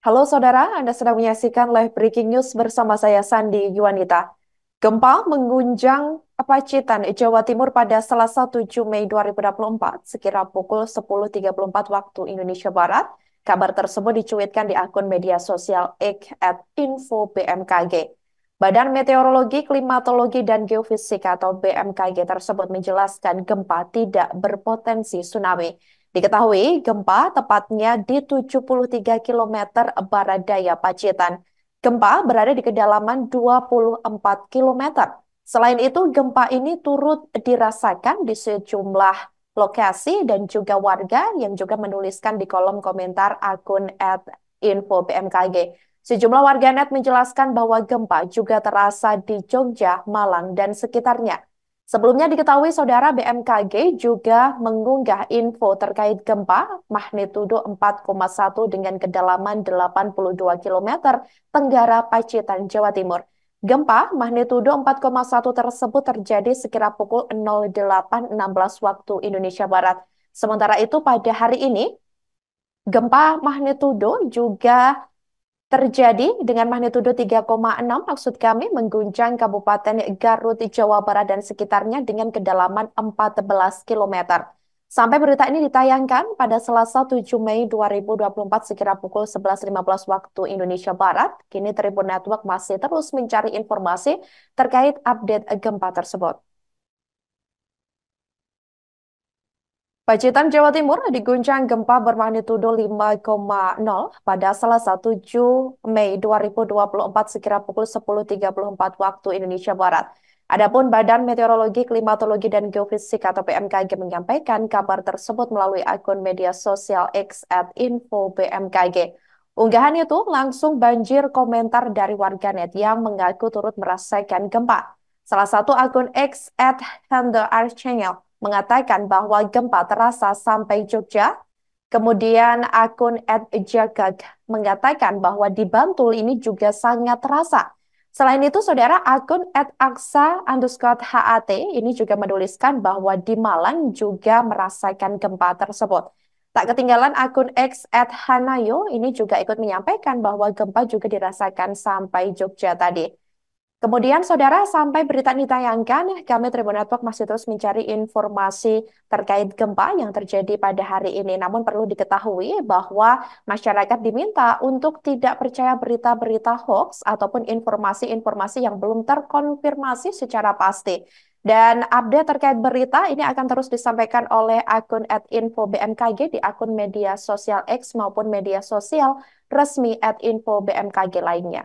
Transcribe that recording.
Halo saudara, Anda sedang menyaksikan live breaking news bersama saya Sandi Yuwanita. Gempa mengguncang Pacitan, Jawa Timur pada Selasa 7 Mei 2024 sekira pukul 10.34 waktu Indonesia Barat. Kabar tersebut dicuitkan di akun media sosial X at info BMKG. Badan Meteorologi, Klimatologi, dan Geofisika atau BMKG tersebut menjelaskan gempa tidak berpotensi tsunami. Diketahui gempa tepatnya di 73 km barat daya Pacitan. Gempa berada di kedalaman 24 km. Selain itu, gempa ini turut dirasakan di sejumlah lokasi dan juga warga yang juga menuliskan di kolom komentar akun at info BMKG. Sejumlah warganet menjelaskan bahwa gempa juga terasa di Jogja, Malang, dan sekitarnya. Sebelumnya diketahui saudara BMKG juga mengunggah info terkait gempa magnitudo 4,1 dengan kedalaman 82 km tenggara Pacitan, Jawa Timur. Gempa magnitudo 4,1 tersebut terjadi sekira pukul 08.16 waktu Indonesia Barat. Sementara itu pada hari ini, gempa magnitudo juga terjadi dengan magnitudo 3,6 maksud kami mengguncang Kabupaten Garut, Jawa Barat dan sekitarnya dengan kedalaman 14 km. Sampai berita ini ditayangkan pada Selasa 7 Mei 2024 sekitar pukul 11.15 waktu Indonesia Barat, kini Tribun Network masih terus mencari informasi terkait update gempa tersebut. Pacitan Jawa Timur diguncang gempa bermagnitudo 5,0 pada Selasa 7 Mei 2024 sekira pukul 10.34 waktu Indonesia Barat. Adapun Badan Meteorologi, Klimatologi, dan Geofisika atau BMKG menyampaikan kabar tersebut melalui akun media sosial X at Info BMKG. Unggahan itu langsung banjir komentar dari warganet yang mengaku turut merasakan gempa. Salah satu akun X at Handel Archangel mengatakan bahwa gempa terasa sampai Jogja. Kemudian akun Jagag mengatakan bahwa di Bantul ini juga sangat terasa. Selain itu, saudara akun @aksa underscore HAT ini juga menuliskan bahwa di Malang juga merasakan gempa tersebut. Tak ketinggalan akun X at Hanayo ini juga ikut menyampaikan bahwa gempa juga dirasakan sampai Jogja tadi. Kemudian saudara sampai berita ini ditayangkan, kami Tribun Network masih terus mencari informasi terkait gempa yang terjadi pada hari ini. Namun perlu diketahui bahwa masyarakat diminta untuk tidak percaya berita-berita hoax ataupun informasi-informasi yang belum terkonfirmasi secara pasti. Dan update terkait berita ini akan terus disampaikan oleh akun at info BMKG di akun media sosial X maupun media sosial resmi at info BMKG lainnya.